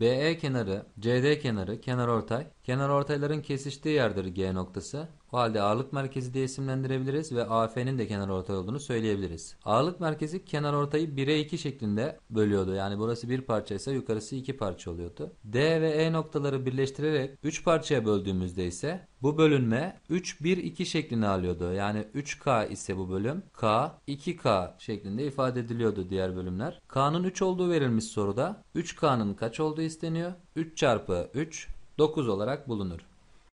BE kenarı, CD kenarı, kenar ortay. Kenar ortayların kesiştiği yerdir G noktası. Bu halde ağırlık merkezi diye isimlendirebiliriz ve AF'nin de kenar ortay olduğunu söyleyebiliriz. Ağırlık merkezi kenar ortayı 1'e 2 şeklinde bölüyordu. Yani burası bir parçaysa yukarısı iki parça oluyordu. D ve E noktaları birleştirerek 3 parçaya böldüğümüzde ise bu bölünme 3-1-2 şeklini alıyordu. Yani 3K ise bu bölüm K, 2K şeklinde ifade ediliyordu diğer bölümler. K'nın 3 olduğu verilmiş soruda 3K'nın kaç olduğu isteniyor? 3 çarpı 3, 9 olarak bulunur.